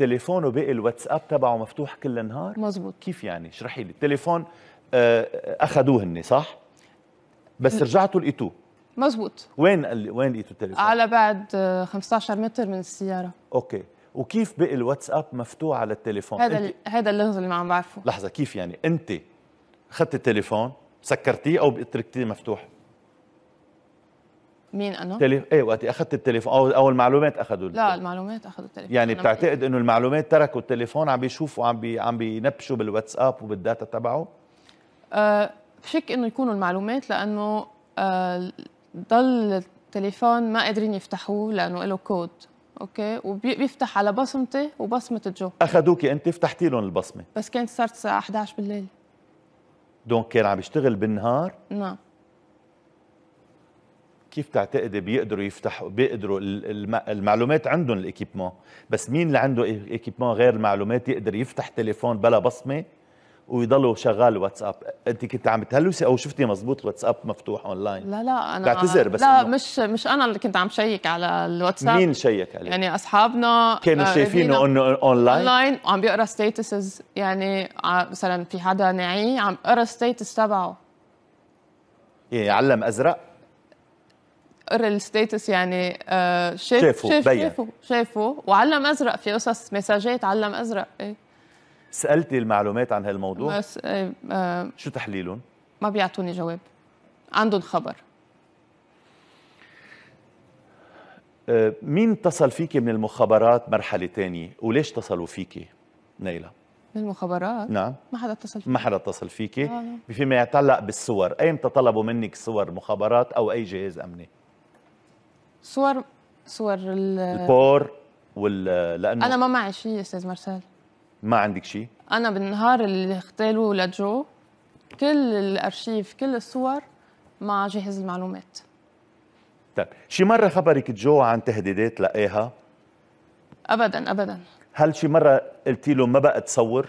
تليفونه باقي الواتساب تبعه مفتوح كل النهار مزبوط كيف يعني اشرحي لي التليفون آه، آه، اخذوه هن صح بس رجعتوا لقيتوه مزبوط وين وين لقيتوا التليفون على بعد 15 آه، متر من السياره اوكي وكيف بقي الواتساب مفتوح على التليفون هذا انت... هذا اللغز اللي ما عم بعرفه لحظه كيف يعني انت اخذت التليفون سكرتيه او تركتيه مفتوح مين انا؟ تليف... ايه وقت اخذت التليفون او او المعلومات اخذوا لا المعلومات اخذوا التليفون يعني بتعتقد انه المعلومات تركوا التليفون عم بيشوفوا عم بي... عم بينبشوا بالواتساب وبالداتا تبعه؟ أه بشك انه يكونوا المعلومات لانه أه ضل التليفون ما قادرين يفتحوه لانه له كود اوكي وبيفتح على بصمتي وبصمه الجو اخذوكي انت فتحتي لهم البصمه بس كانت صارت الساعه 11 بالليل دونك كان عم يشتغل بالنهار نعم كيف تعتقدي بيقدروا يفتحوا بيقدروا المعلومات عندهم الايكيبمون بس مين اللي عنده ايكيبمون غير المعلومات يقدر يفتح تليفون بلا بصمه ويضلوا شغال واتساب انت كنت عم تهلوسي او شفتي مزبوط واتساب مفتوح اونلاين لا لا انا بعتذر بس لا إنه مش مش انا اللي كنت عم شيك على الواتساب مين شيك عليه يعني اصحابنا كانوا آه، شايفينه انه اونلاين اونلاين وعم بيقرا ستيتسز يعني آه، مثلا في حدا نعي عم بقرا ستيتس تبعه يعني علم ازرق قرا الستيتس يعني آه شاف شافوا شاف شافوا شافوا وعلم ازرق في قصص مساجات علم ازرق ايه سالتي المعلومات عن هالموضوع؟ بس ايه آه شو تحليلهم؟ ما بيعطوني جواب عندهم خبر آه، مين اتصل فيكي من المخابرات مرحله ثانيه وليش اتصلوا فيكي نيلة؟ من المخابرات؟ نعم ما حدا اتصل فيك ما حدا اتصل فيكي آه. فيما يتعلق بالصور، ايمتى طلبوا منك صور مخابرات او اي جهاز امني؟ صور صور ال البور وال لانه انا ما معي شيء استاذ مرسال ما عندك شيء؟ انا بالنهار اللي اغتالوه لجو كل الارشيف كل الصور مع جهاز المعلومات طيب شي مره خبرك جو عن تهديدات لقاها؟ ابدا ابدا هل شي مره قلتي له ما بقى تصور؟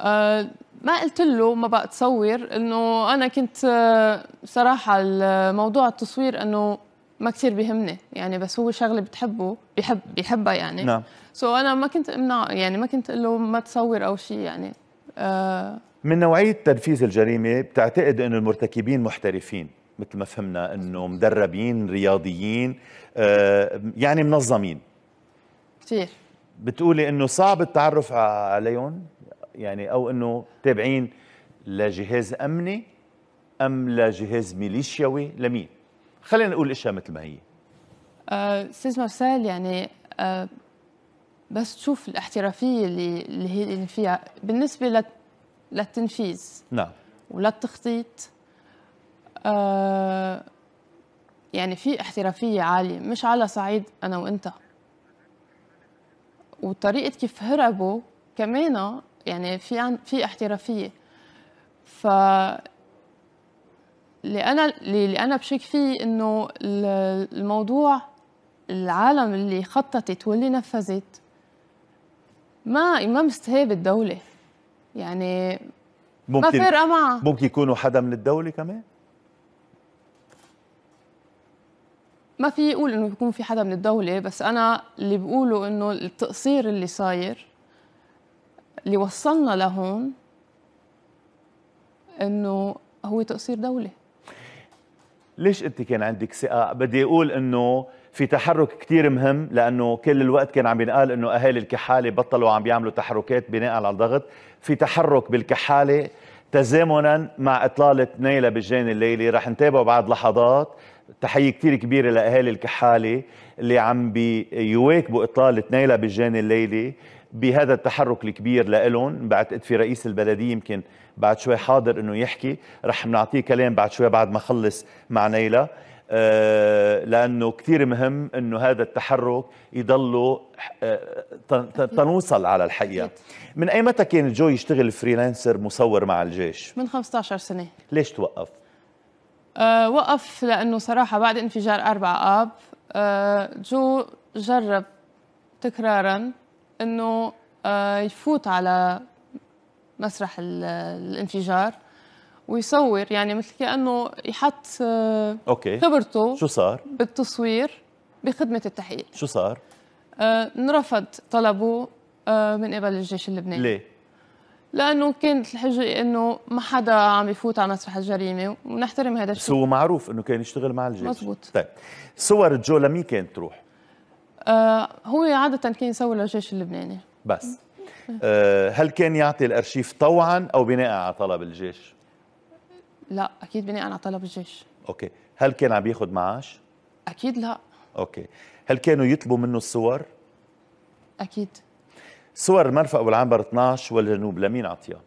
أه ما قلت له ما بقى تصور انه انا كنت آه، صراحه الموضوع التصوير انه ما كثير بيهمني يعني بس هو شغله بتحبه بيحب بيحبها يعني نعم سو so انا ما كنت امنع يعني ما كنت اقول له ما تصور او شيء يعني آه من نوعيه تنفيذ الجريمه بتعتقد انه المرتكبين محترفين مثل ما فهمنا انه مدربين رياضيين آه يعني منظمين كثير بتقولي انه صعب التعرف عليهم يعني او انه تابعين لجهاز امني ام لجهاز ميليشياوي لمين خلينا نقول الاشياء مثل ما هي أه، استاذ مارسيل يعني آه بس تشوف الاحترافيه اللي اللي هي اللي فيها بالنسبه للتنفيذ نعم وللتخطيط آه يعني في احترافيه عاليه مش على صعيد انا وانت وطريقه كيف هربوا كمان يعني في عن في احترافيه ف اللي انا اللي انا بشك فيه انه الموضوع العالم اللي خططت واللي نفذت ما ما مستهيب الدوله يعني ممكن ما فارقه معها ممكن يكونوا حدا من الدوله كمان ما في يقول انه يكون في حدا من الدوله بس انا اللي بقوله انه التقصير اللي صاير اللي وصلنا لهون انه هو تقصير دوله ليش انت كان عندك ثقه بدي اقول انه في تحرك كتير مهم لانه كل الوقت كان عم ينقال انه اهالي الكحاله بطلوا عم بيعملوا تحركات بناء على الضغط في تحرك بالكحاله تزامنا مع اطلاله نيلة بالجان الليلي رح نتابعه بعد لحظات تحية كتير كبيرة لأهالي الكحالة اللي عم بيواكبوا إطلالة نيلة بالجان الليلي بهذا التحرك الكبير لإلهم بعتقد في رئيس البلدية يمكن بعد شوي حاضر انه يحكي رح نعطيه كلام بعد شوي بعد ما خلص مع نيلة آه، لانه كثير مهم انه هذا التحرك يضلوا آه، آه، تنوصل على الحقيقه من اي متى كان جو يشتغل فريلانسر مصور مع الجيش من 15 سنه ليش توقف أه وقف لانه صراحه بعد انفجار 4 اب أه جو جرب تكرارا انه آه، يفوت على مسرح الانفجار ويصور يعني مثل كانه يحط آه، اوكي خبرته شو صار بالتصوير بخدمه التحقيق شو صار آه، انرفض طلبه من قبل الجيش اللبناني ليه لانه كانت الحجه انه ما حدا عم يفوت على مسرح الجريمه ونحترم هذا الشيء هو معروف انه كان يشتغل مع الجيش مضبوط طيب صور جو لمين كانت تروح آه هو عادة كان يسوي للجيش اللبناني بس آه هل كان يعطي الأرشيف طوعا أو بناء على طلب الجيش؟ لا أكيد بناء على طلب الجيش أوكي هل كان عم ياخذ معاش؟ أكيد لا أوكي هل كانوا يطلبوا منه الصور؟ أكيد صور المرفأ والعنبر 12 والجنوب لمين عطيها؟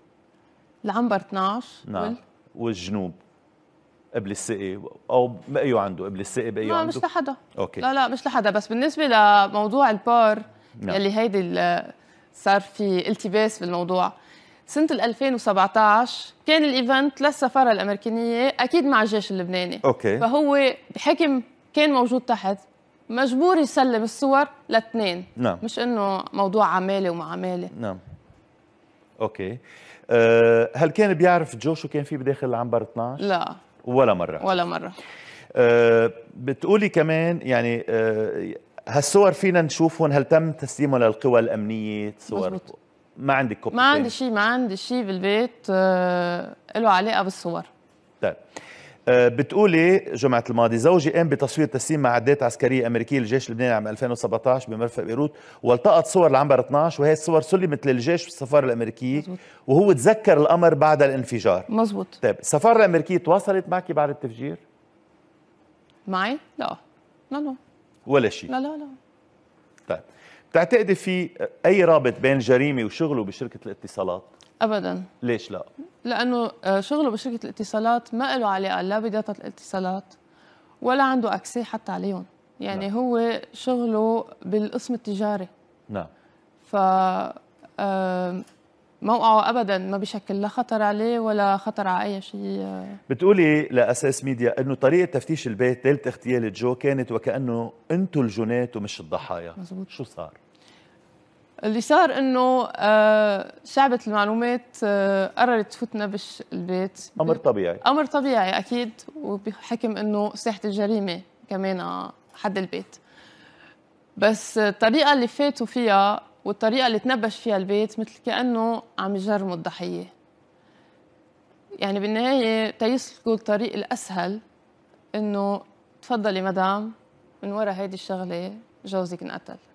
العنبر 12 نعم وال... والجنوب قبل السقي او بقيوا أيوة عنده قبل السقي بقيوا أيوة لا مش لحدا اوكي لا لا مش لحدا بس بالنسبه لموضوع البار نعم. يلي هيدي صار في التباس بالموضوع سنة 2017 كان الايفنت للسفارة الأمريكانية أكيد مع الجيش اللبناني أوكي. فهو بحكم كان موجود تحت مجبور يسلم الصور لاثنين نعم. مش إنه موضوع عمالة وما عمالة نعم أوكي أه هل كان بيعرف جو شو كان في بداخل العنبر 12؟ لا ولا مرة ولا مرة آه، بتقولي كمان يعني آه، هالصور فينا نشوفهم هل تم تسليمهم للقوى الأمنية صور ما عندك كوبي ما عندي شيء ما عندي شيء بالبيت له آه، علاقة بالصور طيب آه، بتقولي جمعة الماضي زوجي قام بتصوير تسليم معدات عسكرية أمريكية للجيش اللبناني عام 2017 بمرفأ بيروت والتقط صور العنبر 12 وهي الصور سلمت للجيش والسفارة الأمريكية وهو تذكر الأمر بعد الانفجار مزبوط طيب السفارة الأمريكية تواصلت معك بعد التفجير؟ معي؟ لا لا لا ولا شيء لا لا لا طيب بتعتقدي في أي رابط بين جريمة وشغله بشركة الاتصالات؟ ابدا ليش لا؟ لانه آه، شغله بشركه الاتصالات ما له علاقه لا بداتا الاتصالات ولا عنده اكسي حتى عليهم يعني نعم. هو شغله بالقسم التجاري نعم ف موقعه ابدا ما بشكل لا خطر عليه ولا خطر على اي شيء آه. بتقولي لاساس ميديا انه طريقه تفتيش البيت ليله اغتيال جو كانت وكانه انتم الجنات ومش الضحايا مزبوط. شو صار؟ اللي صار انه آه، شعبة المعلومات آه، قررت تفوتنا بش البيت امر طبيعي امر طبيعي اكيد وبحكم انه ساحه الجريمه كمان حد البيت بس الطريقه اللي فاتوا فيها والطريقه اللي تنبش فيها البيت مثل كانه عم يجرموا الضحيه يعني بالنهايه تيسلكوا الطريق الاسهل انه تفضلي مدام من ورا هيدي الشغله جوزك انقتل